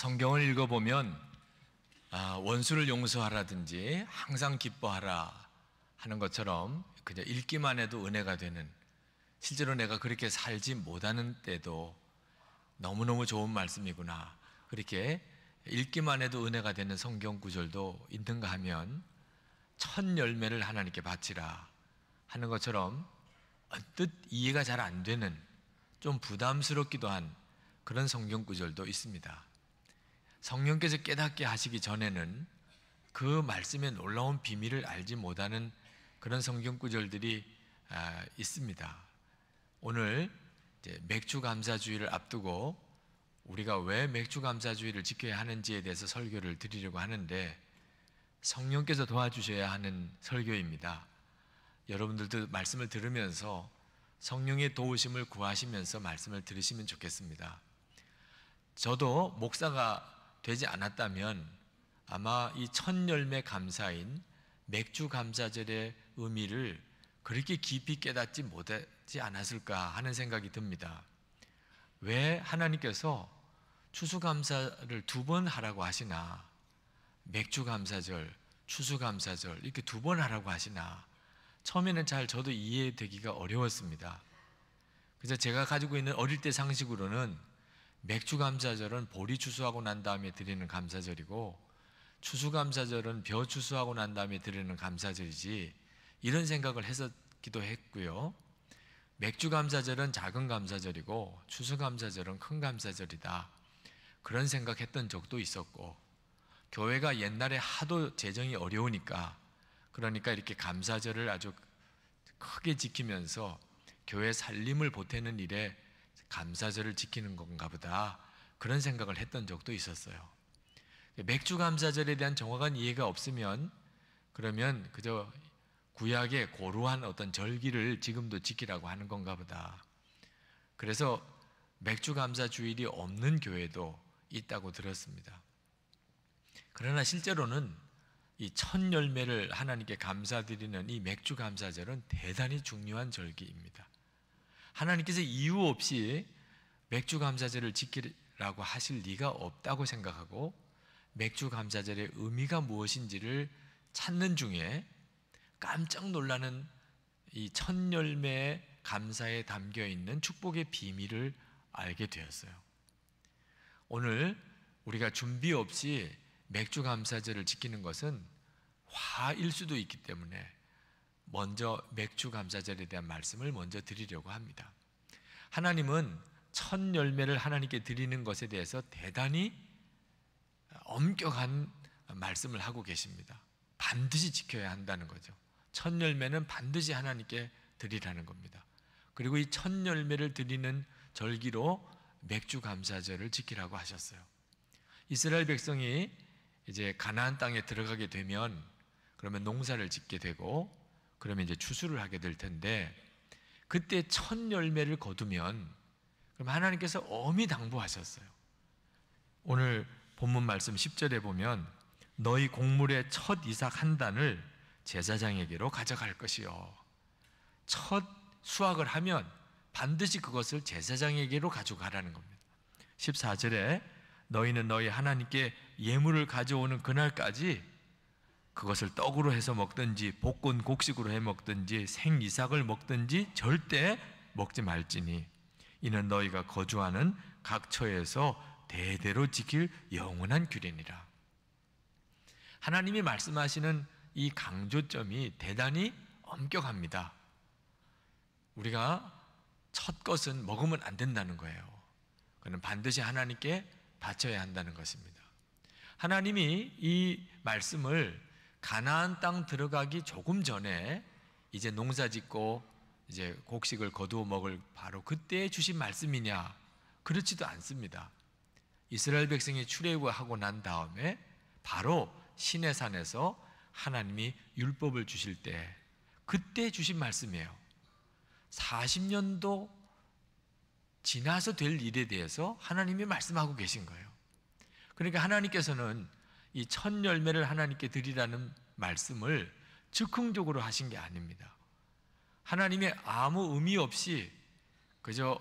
성경을 읽어보면 아, 원수를 용서하라든지 항상 기뻐하라 하는 것처럼 그냥 읽기만 해도 은혜가 되는 실제로 내가 그렇게 살지 못하는 때도 너무너무 좋은 말씀이구나 그렇게 읽기만 해도 은혜가 되는 성경 구절도 있는가 하면 첫 열매를 하나님께 바치라 하는 것처럼 언뜻 이해가 잘 안 되는 좀 부담스럽기도 한 그런 성경 구절도 있습니다. 성령께서 깨닫게 하시기 전에는 그 말씀의 놀라운 비밀을 알지 못하는 그런 성경 구절들이 아, 있습니다. 오늘 맥주 감사주의를 앞두고 우리가 왜 맥주 감사주의를 지켜야 하는지에 대해서 설교를 드리려고 하는데 성령께서 도와주셔야 하는 설교입니다. 여러분들도 말씀을 들으면서 성령의 도우심을 구하시면서 말씀을 들으시면 좋겠습니다. 저도 목사가 되지 않았다면 아마 이 첫 열매 감사인 맥주 감사절의 의미를 그렇게 깊이 깨닫지 못하지 않았을까 하는 생각이 듭니다. 왜 하나님께서 추수감사를 두 번 하라고 하시나 맥주감사절, 추수감사절 이렇게 두 번 하라고 하시나 처음에는 잘 저도 이해되기가 어려웠습니다. 그래서 제가 가지고 있는 어릴 때 상식으로는 맥주 감사절은 보리 추수하고 난 다음에 드리는 감사절이고 추수 감사절은 벼 추수하고 난 다음에 드리는 감사절이지 이런 생각을 했었기도 했고요. 맥주 감사절은 작은 감사절이고 추수 감사절은 큰 감사절이다. 그런 생각했던 적도 있었고 교회가 옛날에 하도 재정이 어려우니까 그러니까 이렇게 감사절을 아주 크게 지키면서 교회 살림을 보태는 일에 감사절을 지키는 건가 보다 그런 생각을 했던 적도 있었어요. 맥주 감사절에 대한 정확한 이해가 없으면 그러면 그저 구약의 고루한 어떤 절기를 지금도 지키라고 하는 건가 보다. 그래서 맥주 감사 주일이 없는 교회도 있다고 들었습니다. 그러나 실제로는 이 첫 열매를 하나님께 감사드리는 이 맥주 감사절은 대단히 중요한 절기입니다. 하나님께서 이유 없이 맥주 감사제를 지키라고 하실 리가 없다고 생각하고 맥주 감사절의 의미가 무엇인지를 찾는 중에 깜짝 놀라는 이 첫열매 감사에 담겨 있는 축복의 비밀을 알게 되었어요. 오늘 우리가 준비 없이 맥주 감사절을 지키는 것은 화일 수도 있기 때문에 먼저 맥주 감사절에 대한 말씀을 먼저 드리려고 합니다. 하나님은 첫 열매를 하나님께 드리는 것에 대해서 대단히 엄격한 말씀을 하고 계십니다. 반드시 지켜야 한다는 거죠. 첫 열매는 반드시 하나님께 드리라는 겁니다. 그리고 이 첫 열매를 드리는 절기로 맥주 감사절을 지키라고 하셨어요. 이스라엘 백성이 이제 가나안 땅에 들어가게 되면 그러면 농사를 짓게 되고 그러면 이제 추수를 하게 될 텐데 그때 첫 열매를 거두면 그럼 하나님께서 엄히 당부하셨어요. 오늘 본문 말씀 10절에 보면 너희 곡물의 첫 이삭 한 단을 제사장에게로 가져갈 것이요. 첫 수확을 하면 반드시 그것을 제사장에게로 가져가라는 겁니다. 14절에 너희는 너희 하나님께 예물을 가져오는 그날까지 그것을 떡으로 해서 먹든지 볶은 곡식으로 해 먹든지 생이삭을 먹든지 절대 먹지 말지니 이는 너희가 거주하는 각 처에서 대대로 지킬 영원한 규례니라. 하나님이 말씀하시는 이 강조점이 대단히 엄격합니다. 우리가 첫 것은 먹으면 안 된다는 거예요. 그는 반드시 하나님께 바쳐야 한다는 것입니다. 하나님이 이 말씀을 가나안 땅 들어가기 조금 전에 이제 농사 짓고 이제 곡식을 거두어 먹을 바로 그때 주신 말씀이냐? 그렇지도 않습니다. 이스라엘 백성이 출애굽하고 난 다음에 바로 시내산에서 하나님이 율법을 주실 때 그때 주신 말씀이에요. 40년도 지나서 될 일에 대해서 하나님이 말씀하고 계신 거예요. 그러니까 하나님께서는 이첫 열매를 하나님께 드리라는 말씀을 즉흥적으로 하신 게 아닙니다. 하나님의 아무 의미 없이 그저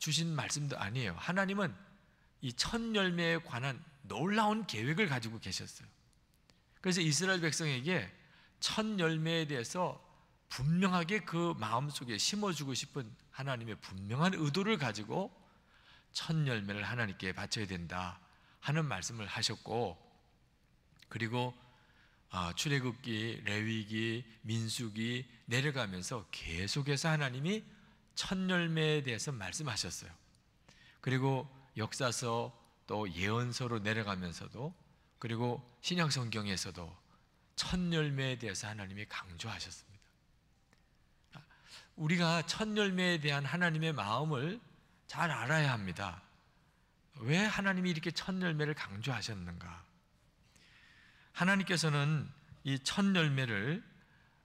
주신 말씀도 아니에요. 하나님은 이 첫 열매에 관한 놀라운 계획을 가지고 계셨어요. 그래서 이스라엘 백성에게 첫 열매에 대해서 분명하게 그 마음속에 심어주고 싶은 하나님의 분명한 의도를 가지고 첫 열매를 하나님께 바쳐야 된다 하는 말씀을 하셨고 그리고 아, 출애굽기, 레위기, 민수기 내려가면서 계속해서 하나님이 첫 열매에 대해서 말씀하셨어요. 그리고 역사서 또 예언서로 내려가면서도 그리고 신약 성경에서도 첫 열매에 대해서 하나님이 강조하셨습니다. 우리가 첫 열매에 대한 하나님의 마음을 잘 알아야 합니다. 왜 하나님이 이렇게 첫 열매를 강조하셨는가? 하나님께서는 이 첫 열매를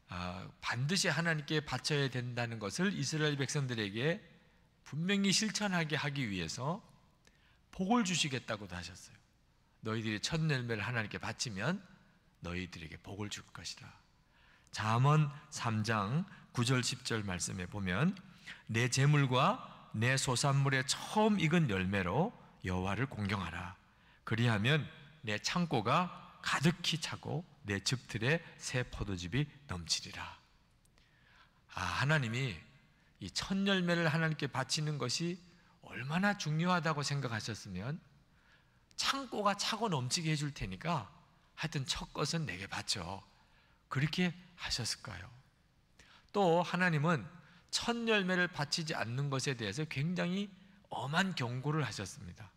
아, 반드시 하나님께 바쳐야 된다는 것을 이스라엘 백성들에게 분명히 실천하게 하기 위해서 복을 주시겠다고도 하셨어요. 너희들이 첫 열매를 하나님께 바치면 너희들에게 복을 줄 것이라. 잠언 3장 9절 10절 말씀에 보면 내 재물과 내 소산물의 처음 익은 열매로 여호와를 공경하라. 그리하면 내 창고가 가득히 차고 내 집들의 새 포도즙이 넘치리라. 아, 하나님이 이 첫 열매를 하나님께 바치는 것이 얼마나 중요하다고 생각하셨으면 창고가 차고 넘치게 해줄 테니까 하여튼 첫 것은 내게 바쳐. 그렇게 하셨을까요? 또 하나님은 첫 열매를 바치지 않는 것에 대해서 굉장히 엄한 경고를 하셨습니다.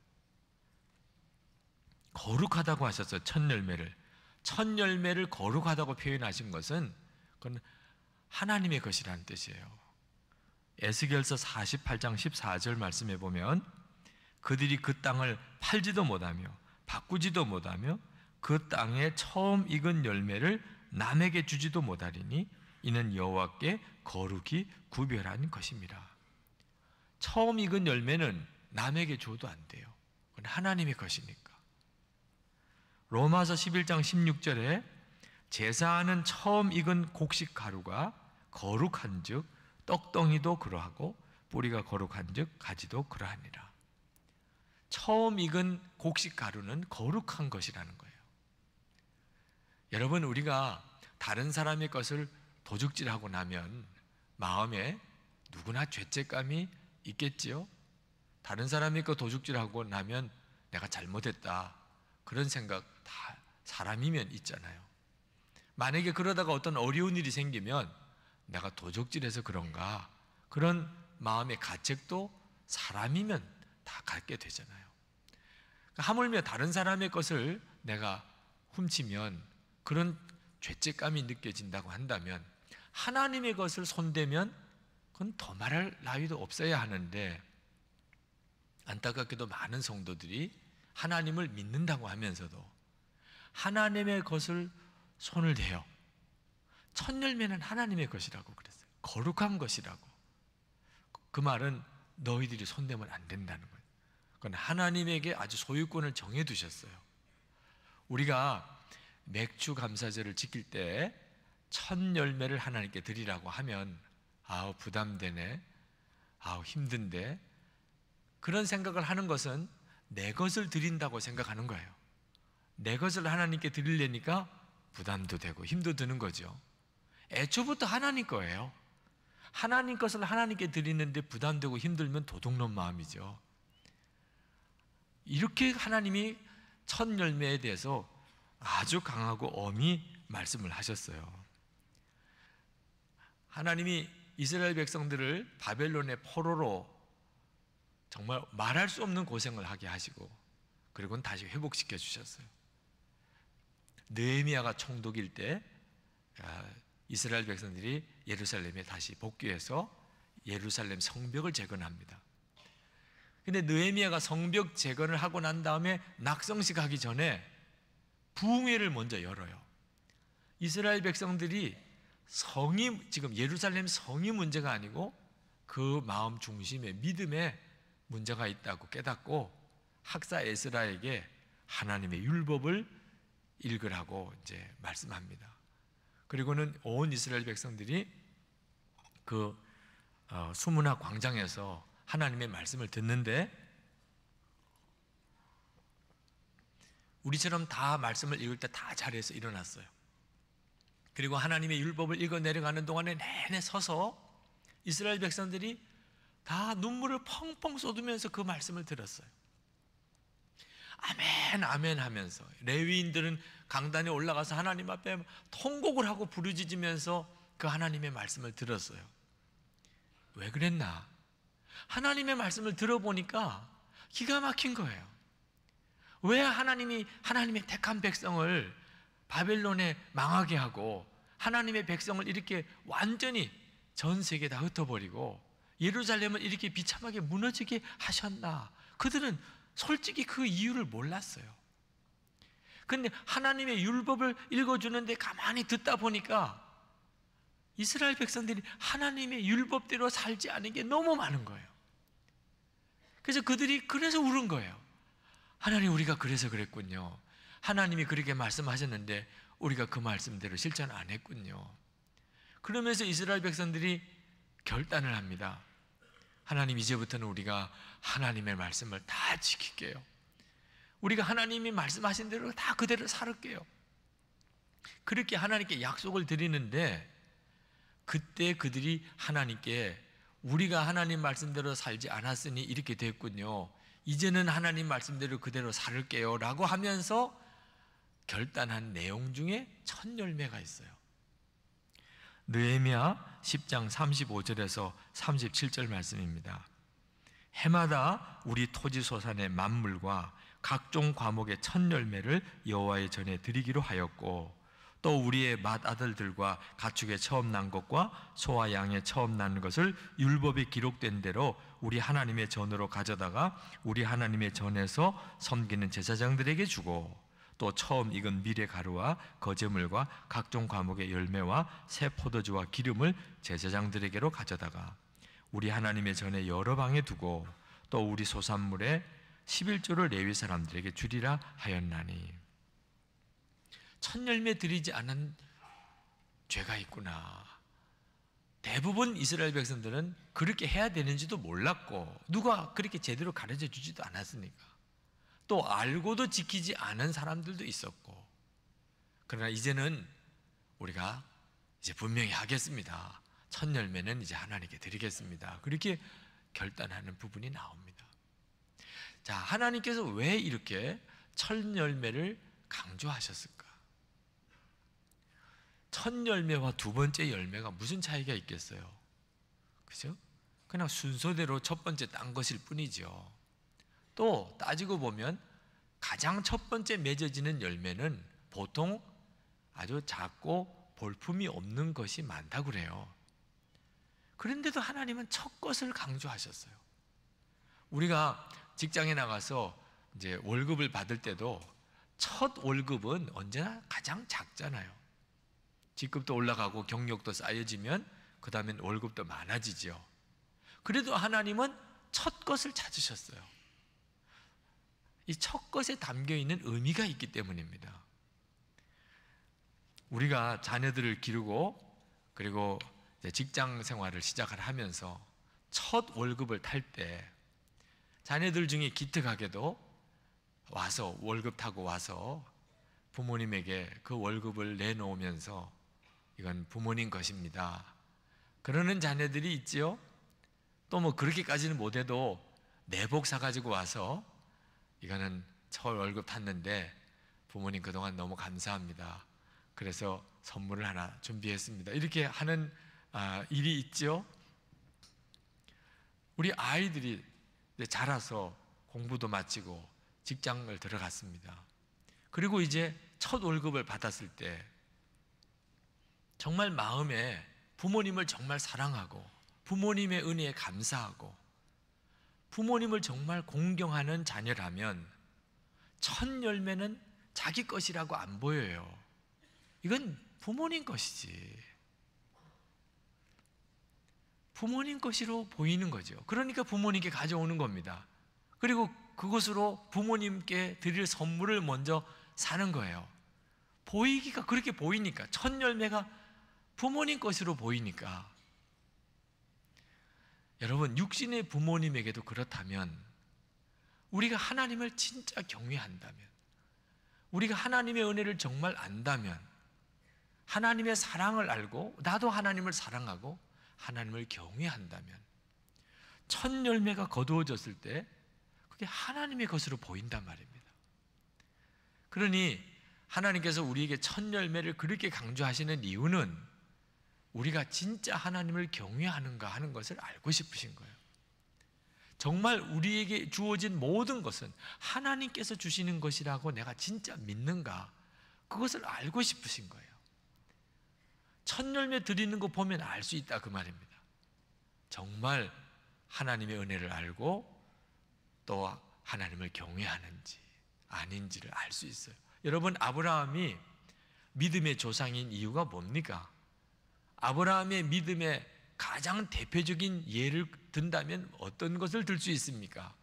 거룩하다고 하셨어요. 첫 열매를. 첫 열매를 거룩하다고 표현하신 것은 그건 하나님의 것이라는 뜻이에요. 에스겔서 48장 14절 말씀해 보면 그들이 그 땅을 팔지도 못하며 바꾸지도 못하며 그 땅에 처음 익은 열매를 남에게 주지도 못하리니 이는 여호와께 거룩이 구별한 것입니다. 처음 익은 열매는 남에게 줘도 안 돼요. 하나님의 것이니까. 로마서 11장 16절에 제사하는 처음 익은 곡식 가루가 거룩한 즉 떡덩이도 그러하고 뿌리가 거룩한 즉 가지도 그러하니라. 처음 익은 곡식 가루는 거룩한 것이라는 거예요. 여러분, 우리가 다른 사람의 것을 도둑질하고 나면 마음에 누구나 죄책감이 있겠지요? 다른 사람의 거 도둑질하고 나면 내가 잘못했다. 그런 생각 다 사람이면 있잖아요. 만약에 그러다가 어떤 어려운 일이 생기면 내가 도적질해서 그런가 그런 마음의 가책도 사람이면 다 갖게 되잖아요. 그러니까 하물며 다른 사람의 것을 내가 훔치면 그런 죄책감이 느껴진다고 한다면 하나님의 것을 손대면 그건 더 말할 나위도 없어야 하는데 안타깝게도 많은 성도들이 하나님을 믿는다고 하면서도 하나님의 것을 손을 대요. 첫 열매는 하나님의 것이라고 그랬어요. 거룩한 것이라고. 그, 그 말은 너희들이 손대면 안 된다는 거예요. 그건 하나님에게 아주 소유권을 정해 두셨어요. 우리가 맥주 감사제를 지킬 때 첫 열매를 하나님께 드리라고 하면 아우 부담되네. 아우 힘든데. 그런 생각을 하는 것은 내 것을 드린다고 생각하는 거예요. 내 것을 하나님께 드리려니까 부담도 되고 힘도 드는 거죠. 애초부터 하나님 거예요. 하나님 것을 하나님께 드리는데 부담되고 힘들면 도둑놈 마음이죠. 이렇게 하나님이 첫 열매에 대해서 아주 강하고 엄히 말씀을 하셨어요. 하나님이 이스라엘 백성들을 바벨론의 포로로 정말 말할 수 없는 고생을 하게 하시고 그리고는 다시 회복시켜 주셨어요. 느헤미야가 총독일 때 아, 이스라엘 백성들이 예루살렘에 다시 복귀해서 예루살렘 성벽을 재건합니다. 근데 느헤미야가 성벽 재건을 하고 난 다음에 낙성식 하기 전에 부흥회를 먼저 열어요. 이스라엘 백성들이 성이 지금 예루살렘 성이 문제가 아니고 그 마음 중심에 믿음에 문제가 있다고 깨닫고 학사 에스라에게 하나님의 율법을 읽으라고 이제 말씀합니다. 그리고는 온 이스라엘 백성들이 그 어, 수문화 광장에서 하나님의 말씀을 듣는데 우리처럼 다 말씀을 읽을 때 다 자리에서 일어났어요. 그리고 하나님의 율법을 읽어 내려가는 동안에 내내 서서 이스라엘 백성들이 다 눈물을 펑펑 쏟으면서 그 말씀을 들었어요. 아멘 아멘 하면서 레위인들은 강단에 올라가서 하나님 앞에 통곡을 하고 부르짖으면서 그 하나님의 말씀을 들었어요. 왜 그랬나? 하나님의 말씀을 들어보니까 기가 막힌 거예요. 왜 하나님이 하나님의 택한 백성을 바벨론에 망하게 하고 하나님의 백성을 이렇게 완전히 전 세계 다 흩어버리고 예루살렘을 이렇게 비참하게 무너지게 하셨나? 그들은 솔직히 그 이유를 몰랐어요. 근데 하나님의 율법을 읽어주는데 가만히 듣다 보니까 이스라엘 백성들이 하나님의 율법대로 살지 않은 게 너무 많은 거예요. 그래서 그들이 그래서 울은 거예요. 하나님 우리가 그래서 그랬군요. 하나님이 그렇게 말씀하셨는데 우리가 그 말씀대로 실천 안 했군요. 그러면서 이스라엘 백성들이 결단을 합니다. 하나님 이제부터는 우리가 하나님의 말씀을 다 지킬게요. 우리가 하나님이 말씀하신 대로 다 그대로 살을게요. 그렇게 하나님께 약속을 드리는데 그때 그들이 하나님께 우리가 하나님 말씀대로 살지 않았으니 이렇게 됐군요. 이제는 하나님 말씀대로 그대로 살을게요. 라고 하면서 결단한 내용 중에 첫 열매가 있어요. 느헤미야 10장 35절에서 37절 말씀입니다. 해마다 우리 토지 소산의 만물과 각종 과목의 첫 열매를 여호와의 전에 드리기로 하였고 또 우리의 맏아들들과 가축의 처음 난 것과 소와 양의 처음 난 것을 율법에 기록된 대로 우리 하나님의 전으로 가져다가 우리 하나님의 전에서 섬기는 제사장들에게 주고 또 처음 익은 미래 가루와 거제물과 각종 과목의 열매와 새 포도주와 기름을 제사장들에게로 가져다가 우리 하나님의 전에 여러 방에 두고 또 우리 소산물에 11조를 내위 사람들에게 주리라 하였나니 첫 열매 드리지 않은 죄가 있구나. 대부분 이스라엘 백성들은 그렇게 해야 되는지도 몰랐고 누가 그렇게 제대로 가르쳐 주지도 않았으니까 또 알고도 지키지 않은 사람들도 있었고 그러나 이제는 우리가 이제 분명히 하겠습니다. 첫 열매는 이제 하나님께 드리겠습니다. 그렇게 결단하는 부분이 나옵니다. 자, 하나님께서 왜 이렇게 첫 열매를 강조하셨을까? 첫 열매와 두 번째 열매가 무슨 차이가 있겠어요? 그죠? 그냥 순서대로 첫 번째 딴 것일 뿐이죠. 또 따지고 보면 가장 첫 번째 맺어지는 열매는 보통 아주 작고 볼품이 없는 것이 많다고 그래요. 그런데도 하나님은 첫 것을 강조하셨어요. 우리가 직장에 나가서 이제 월급을 받을 때도 첫 월급은 언제나 가장 작잖아요. 직급도 올라가고 경력도 쌓여지면 그 다음엔 월급도 많아지죠. 그래도 하나님은 첫 것을 찾으셨어요. 이첫 것에 담겨 있는 의미가 있기 때문입니다. 우리가 자녀들을 기르고 그리고 직장 생활을 시작을 하면서 첫 월급을 탈 때 자녀들 중에 기특하게도 와서 월급 타고 와서 부모님에게 그 월급을 내놓으면서 이건 부모님 것입니다. 그러는 자녀들이 있지요. 또뭐 그렇게까지는 못해도 내복 사가지고 와서 이거는 첫 월급 탔는데 부모님 그동안 너무 감사합니다. 그래서 선물을 하나 준비했습니다. 이렇게 하는 아, 일이 있죠. 우리 아이들이 자라서 공부도 마치고 직장을 들어갔습니다. 그리고 이제 첫 월급을 받았을 때 정말 마음에 부모님을 정말 사랑하고 부모님의 은혜에 감사하고 부모님을 정말 공경하는 자녀라면 첫 열매는 자기 것이라고 안 보여요. 이건 부모님 것이지. 부모님 것이로 보이는 거죠. 그러니까 부모님께 가져오는 겁니다. 그리고 그것으로 부모님께 드릴 선물을 먼저 사는 거예요. 보이기가 그렇게 보이니까 첫 열매가 부모님 것으로 보이니까 여러분, 육신의 부모님에게도 그렇다면, 우리가 하나님을 진짜 경외한다면, 우리가 하나님의 은혜를 정말 안다면, 하나님의 사랑을 알고, 나도 하나님을 사랑하고, 하나님을 경외한다면, 첫 열매가 거두어졌을 때, 그게 하나님의 것으로 보인단 말입니다. 그러니, 하나님께서 우리에게 첫 열매를 그렇게 강조하시는 이유는 우리가 진짜 하나님을 경외하는가 하는 것을 알고 싶으신 거예요. 정말 우리에게 주어진 모든 것은 하나님께서 주시는 것이라고 내가 진짜 믿는가? 그것을 알고 싶으신 거예요. 첫 열매 드리는 거 보면 알 수 있다 그 말입니다. 정말 하나님의 은혜를 알고 또 하나님을 경외하는지 아닌지를 알 수 있어요. 여러분 아브라함이 믿음의 조상인 이유가 뭡니까? 아브라함의 믿음의 가장 대표적인 예를 든다면 어떤 것을 들 수 있습니까?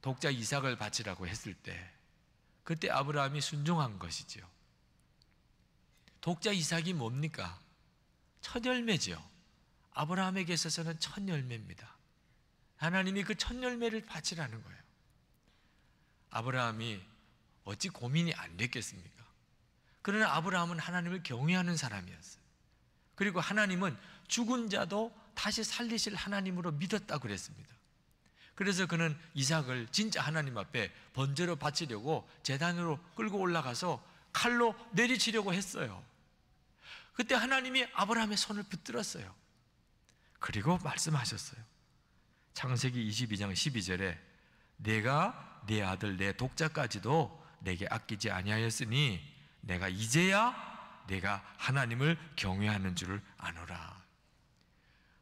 독자 이삭을 바치라고 했을 때 그때 아브라함이 순종한 것이죠. 독자 이삭이 뭡니까? 첫 열매죠. 아브라함에게 있어서는 첫 열매입니다. 하나님이 그 첫 열매를 바치라는 거예요. 아브라함이 어찌 고민이 안 됐겠습니까? 그러나 아브라함은 하나님을 경외하는 사람이었어요. 그리고 하나님은 죽은 자도 다시 살리실 하나님으로 믿었다 고 그랬습니다. 그래서 그는 이삭을 진짜 하나님 앞에 번제로 바치려고 재단으로 끌고 올라가서 칼로 내리치려고 했어요. 그때 하나님이 아브라함의 손을 붙들었어요. 그리고 말씀하셨어요. 창세기 22장 12절에 내가 내 아들 내 독자까지도 내게 아끼지 아니하였으니 내가 이제야 내가 하나님을 경외하는 줄을 아노라.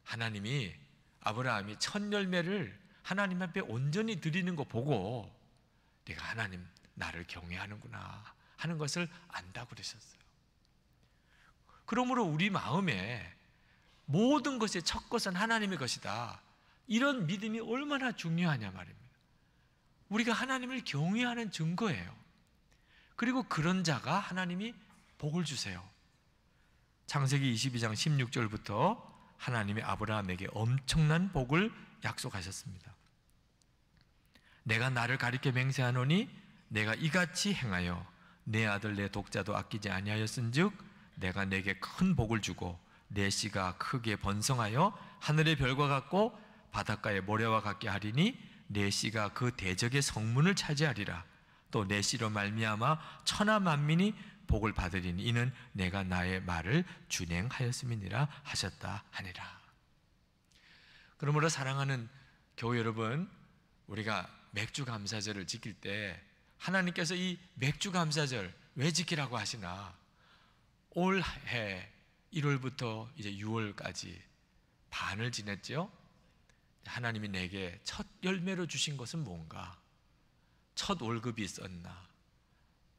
하나님이 아브라함이 첫 열매를 하나님 앞에 온전히 드리는 거 보고 내가 하나님 나를 경외하는구나 하는 것을 안다고 그러셨어요. 그러므로 우리 마음에 모든 것의 첫 것은 하나님의 것이다. 이런 믿음이 얼마나 중요하냐 말입니다. 우리가 하나님을 경외하는 증거예요. 그리고 그런 자가 하나님이 복을 주세요. 창세기 22장 16절부터 하나님이 아브라함에게 엄청난 복을 약속하셨습니다. 내가 나를 가리켜 맹세하노니 내가 이같이 행하여 내 아들 내 독자도 아끼지 아니하였은즉 내가 내게 큰 복을 주고 내 씨가 크게 번성하여 하늘의 별과 같고 바닷가의 모래와 같게 하리니 내 씨가 그 대적의 성문을 차지하리라 또 내시로 말미암아 천하 만민이 복을 받으리니 이는 내가 나의 말을 준행하였음이니라 하셨다 하니라. 그러므로 사랑하는 교우 여러분, 우리가 맥주 감사절을 지킬 때 하나님께서 이 맥주 감사절 왜 지키라고 하시나? 올해 1월부터 이제 6월까지 반을 지냈죠? 하나님이 내게 첫 열매로 주신 것은 뭔가? 첫 월급이 있었나?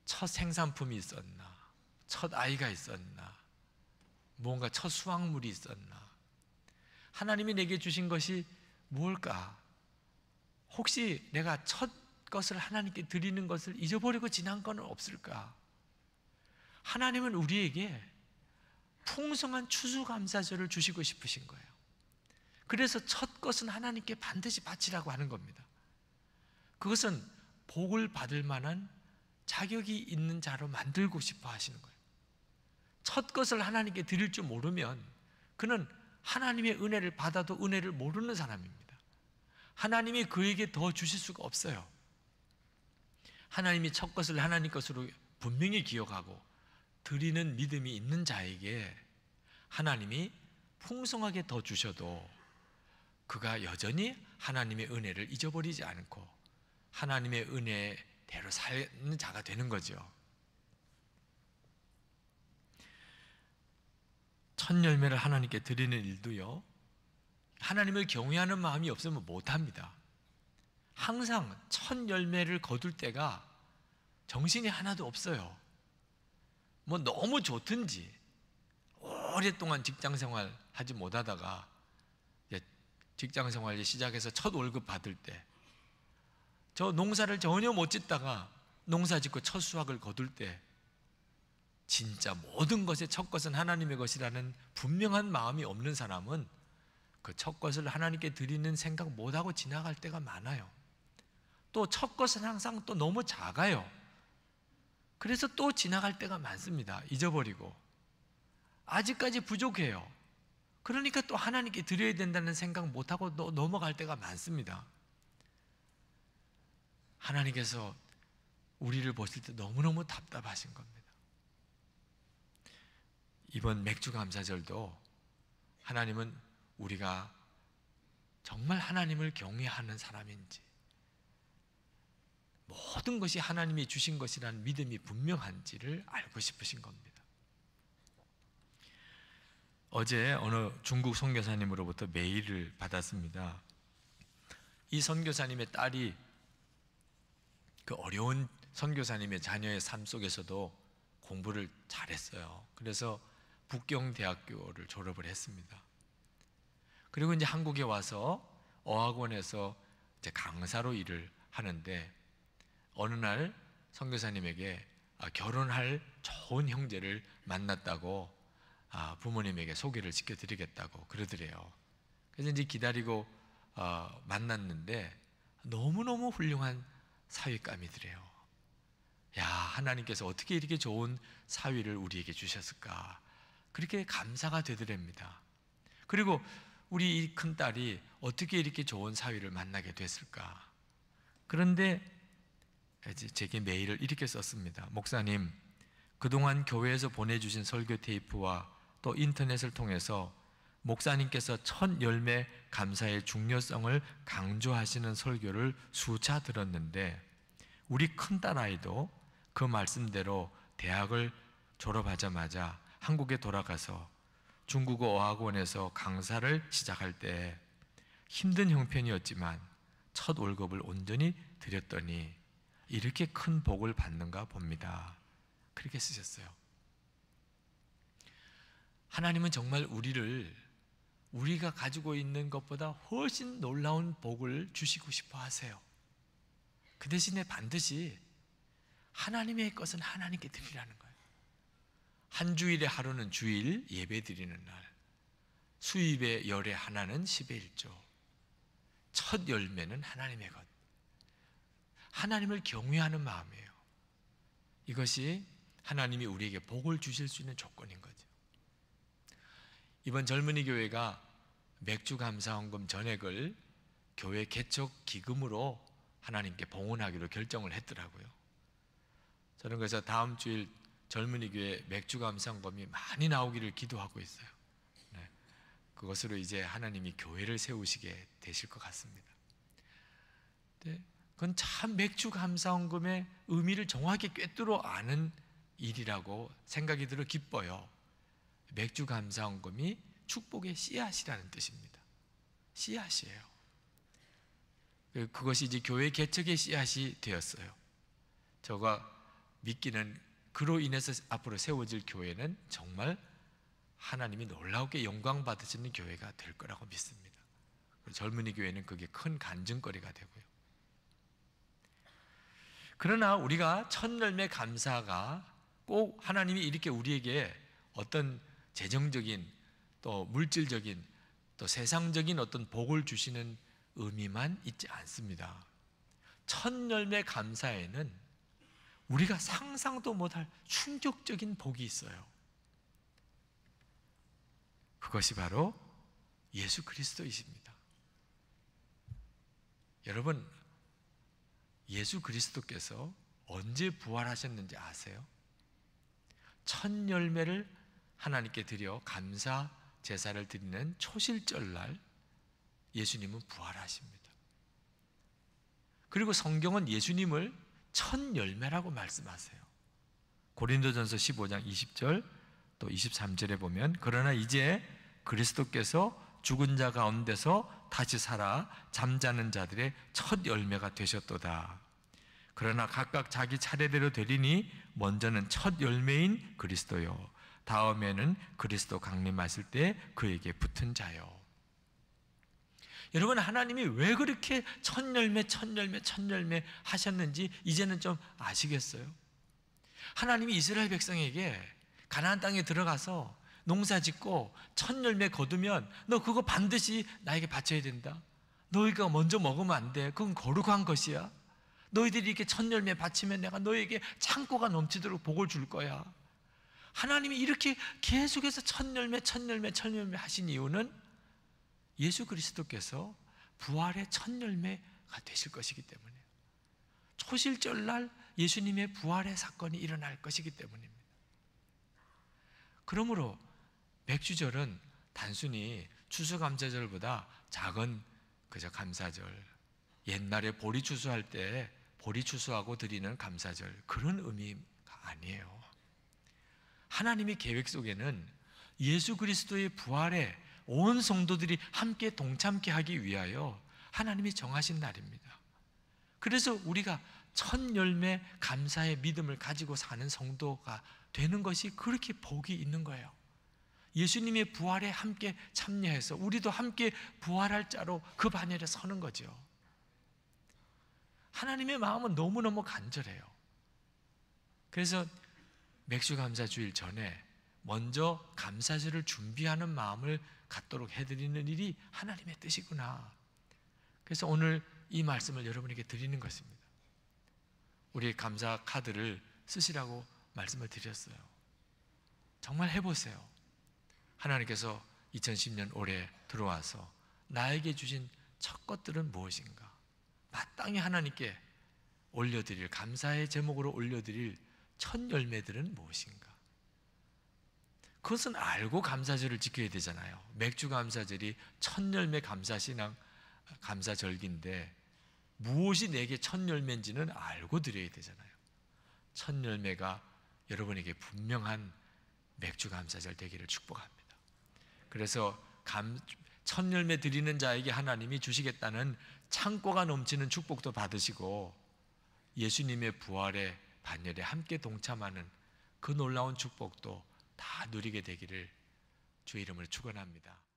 첫 생산품이 있었나? 첫 아이가 있었나? 뭔가 첫 수확물이 있었나? 하나님이 내게 주신 것이 뭘까? 혹시 내가 첫 것을 하나님께 드리는 것을 잊어버리고 지난 건 없을까? 하나님은 우리에게 풍성한 추수감사절을 주시고 싶으신 거예요. 그래서 첫 것은 하나님께 반드시 바치라고 하는 겁니다. 그것은 복을 받을 만한 자격이 있는 자로 만들고 싶어 하시는 거예요. 첫 것을 하나님께 드릴 줄 모르면 그는 하나님의 은혜를 받아도 은혜를 모르는 사람입니다. 하나님이 그에게 더 주실 수가 없어요. 하나님이 첫 것을 하나님 것으로 분명히 기억하고 드리는 믿음이 있는 자에게 하나님이 풍성하게 더 주셔도 그가 여전히 하나님의 은혜를 잊어버리지 않고 하나님의 은혜대로 사는 자가 되는 거죠. 첫 열매를 하나님께 드리는 일도요. 하나님을 경외하는 마음이 없으면 못합니다. 항상 첫 열매를 거둘 때가 정신이 하나도 없어요. 뭐 너무 좋든지 오랫동안 직장생활 하지 못하다가 직장생활 시작해서 첫 월급 받을 때저 농사를 전혀 못 짓다가 농사 짓고 첫 수확을 거둘 때 진짜 모든 것의 첫 것은 하나님의 것이라는 분명한 마음이 없는 사람은 그 첫 것을 하나님께 드리는 생각 못하고 지나갈 때가 많아요. 또 첫 것은 항상 또 너무 작아요. 그래서 또 지나갈 때가 많습니다. 잊어버리고. 아직까지 부족해요. 그러니까 또 하나님께 드려야 된다는 생각 못하고 넘어갈 때가 많습니다. 하나님께서 우리를 보실 때 너무너무 답답하신 겁니다. 이번 맥주 감사절도 하나님은 우리가 정말 하나님을 경외하는 사람인지 모든 것이 하나님이 주신 것이라 믿음이 분명한지를 알고 싶으신 겁니다. 어제 어느 중국 선교사님으로부터 메일을 받았습니다. 이 선교사님의 딸이 그 어려운 선교사님의 자녀의 삶 속에서도 공부를 잘했어요. 그래서 북경대학교를 졸업을 했습니다. 그리고 이제 한국에 와서 어학원에서 이제 강사로 일을 하는데 어느 날 선교사님에게 아, 결혼할 좋은 형제를 만났다고 아, 부모님에게 소개를 시켜드리겠다고 그러더래요. 그래서 이제 기다리고 어, 만났는데 너무너무 훌륭한 사위감이더래요. 야, 하나님께서 어떻게 이렇게 좋은 사위를 우리에게 주셨을까? 그렇게 감사가 되더랍니다. 그리고 우리 이 큰딸이 어떻게 이렇게 좋은 사위를 만나게 됐을까? 그런데 제게 메일을 이렇게 썼습니다. 목사님, 그동안 교회에서 보내주신 설교 테이프와 또 인터넷을 통해서 목사님께서 첫 열매 감사의 중요성을 강조하시는 설교를 수차 들었는데 우리 큰딸아이도 그 말씀대로 대학을 졸업하자마자 한국에 돌아가서 중국어 어학원에서 강사를 시작할 때 힘든 형편이었지만 첫 월급을 온전히 드렸더니 이렇게 큰 복을 받는가 봅니다. 그렇게 쓰셨어요. 하나님은 정말 우리를 우리가 가지고 있는 것보다 훨씬 놀라운 복을 주시고 싶어 하세요. 그 대신에 반드시 하나님의 것은 하나님께 드리라는 거예요. 한 주일의 하루는 주일 예배 드리는 날, 수입의 열의 하나는 1 1조, 첫 열매는 하나님의 것. 하나님을 경외하는 마음이에요. 이것이 하나님이 우리에게 복을 주실 수 있는 조건인 거죠. 이번 젊은이 교회가 맥주 감사헌금 전액을 교회 개척 기금으로 하나님께 봉헌하기로 결정을 했더라고요. 저는 그래서 다음 주일 젊은이 교회 맥주 감사헌금이 많이 나오기를 기도하고 있어요. 네. 그것으로 이제 하나님이 교회를 세우시게 되실 것 같습니다. 네. 그건 참 맥주 감사헌금의 의미를 정확히 꿰뚫어 아는 일이라고 생각이 들어 기뻐요. 맥주 감사 헌금이 축복의 씨앗이라는 뜻입니다. 씨앗이에요. 그, 그것이 이제 교회 개척의 씨앗이 되었어요. 저가 믿기는 그로 인해서 앞으로 세워질 교회는 정말 하나님이 놀라우게 영광 받으시는 교회가 될 거라고 믿습니다. 젊은이 교회는 그게 큰 간증거리가 되고요. 그러나 우리가 첫 열매 감사가 꼭 하나님이 이렇게 우리에게 어떤 재정적인 또 물질적인 또 세상적인 어떤 복을 주시는 의미만 있지 않습니다. 첫 열매 감사에는 우리가 상상도 못할 충격적인 복이 있어요. 그것이 바로 예수 그리스도이십니다. 여러분, 예수 그리스도께서 언제 부활하셨는지 아세요? 첫 열매를 하나님께 드려 감사 제사를 드리는 초실절 날 예수님은 부활하십니다. 그리고 성경은 예수님을 첫 열매라고 말씀하세요. 고린도전서 15장 20절 또 23절에 보면 그러나 이제 그리스도께서 죽은 자 가운데서 다시 살아 잠자는 자들의 첫 열매가 되셨도다. 그러나 각각 자기 차례대로 되리니 먼저는 첫 열매인 그리스도요 다음에는 그리스도 강림하실 때 그에게 붙은 자요. 여러분 하나님이 왜 그렇게 첫 열매 첫 열매 첫 열매 하셨는지 이제는 좀 아시겠어요? 하나님이 이스라엘 백성에게 가나안 땅에 들어가서 농사 짓고 첫 열매 거두면 너 그거 반드시 나에게 바쳐야 된다. 너희가 먼저 먹으면 안 돼. 그건 거룩한 것이야. 너희들이 이렇게 첫 열매 바치면 내가 너희에게 창고가 넘치도록 복을 줄 거야. 하나님이 이렇게 계속해서 첫 열매, 첫 열매, 첫 열매 하신 이유는 예수 그리스도께서 부활의 첫 열매가 되실 것이기 때문에 초실절 날 예수님의 부활의 사건이 일어날 것이기 때문입니다. 그러므로 맥주절은 단순히 추수감사절보다 작은 그저 감사절 옛날에 보리 추수할 때 보리 추수하고 드리는 감사절 그런 의미가 아니에요. 하나님의 계획 속에는 예수 그리스도의 부활에 온 성도들이 함께 동참케 하기 위하여 하나님이 정하신 날입니다. 그래서 우리가 첫 열매 감사의 믿음을 가지고 사는 성도가 되는 것이 그렇게 복이 있는 거예요. 예수님의 부활에 함께 참여해서 우리도 함께 부활할 자로 그 반열에 서는 거죠. 하나님의 마음은 너무너무 간절해요. 그래서 맥주 감사주일 전에 먼저 감사절을 준비하는 마음을 갖도록 해드리는 일이 하나님의 뜻이구나. 그래서 오늘 이 말씀을 여러분에게 드리는 것입니다. 우리의 감사 카드를 쓰시라고 말씀을 드렸어요. 정말 해보세요. 하나님께서 2010년 올해 들어와서 나에게 주신 첫 것들은 무엇인가? 마땅히 하나님께 올려드릴, 감사의 제목으로 올려드릴 첫 열매들은 무엇인가? 그것은 알고 감사절을 지켜야 되잖아요. 맥주 감사절이 첫 열매 감사신앙 감사절기인데 무엇이 내게 첫 열매인지는 알고 드려야 되잖아요. 첫 열매가 여러분에게 분명한 맥주 감사절 되기를 축복합니다. 그래서 감, 첫 열매 드리는 자에게 하나님이 주시겠다는 창고가 넘치는 축복도 받으시고 예수님의 부활에 반열에 함께 동참하는 그 놀라운 축복도 다 누리게 되기를 주 이름을 축원합니다.